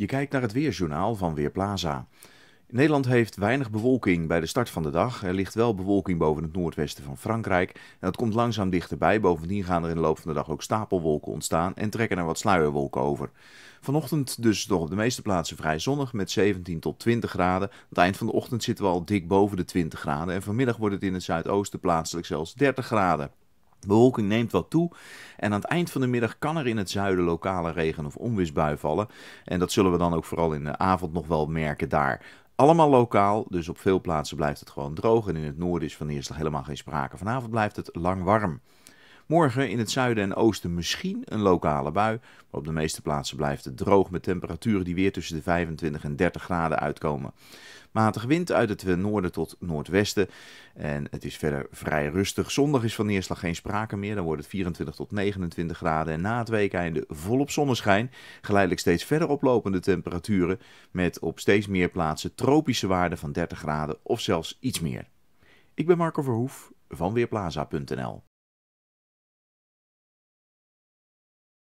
Je kijkt naar het weerjournaal van Weerplaza. Nederland heeft weinig bewolking bij de start van de dag. Er ligt wel bewolking boven het noordwesten van Frankrijk. En dat komt langzaam dichterbij. Bovendien gaan er in de loop van de dag ook stapelwolken ontstaan en trekken er wat sluierwolken over. Vanochtend dus nog op de meeste plaatsen vrij zonnig met 17 tot 20 graden. Aan het eind van de ochtend zitten we al dik boven de 20 graden. En vanmiddag wordt het in het zuidoosten plaatselijk zelfs 30 graden. Bewolking neemt wat toe en aan het eind van de middag kan er in het zuiden lokale regen of onweersbui vallen. En dat zullen we dan ook vooral in de avond nog wel merken daar. Allemaal lokaal, dus op veel plaatsen blijft het gewoon droog. En in het noorden is van neerslag helemaal geen sprake. Vanavond blijft het lang warm. Morgen in het zuiden en oosten misschien een lokale bui. Maar op de meeste plaatsen blijft het droog met temperaturen die weer tussen de 25 en 30 graden uitkomen. Matig wind uit het noorden tot noordwesten. En het is verder vrij rustig. Zondag is van neerslag geen sprake meer. Dan wordt het 24 tot 29 graden. En na het weekeinde volop zonneschijn. Geleidelijk steeds verder oplopende temperaturen. Met op steeds meer plaatsen tropische waarden van 30 graden of zelfs iets meer. Ik ben Marco Verhoef van Weerplaza.nl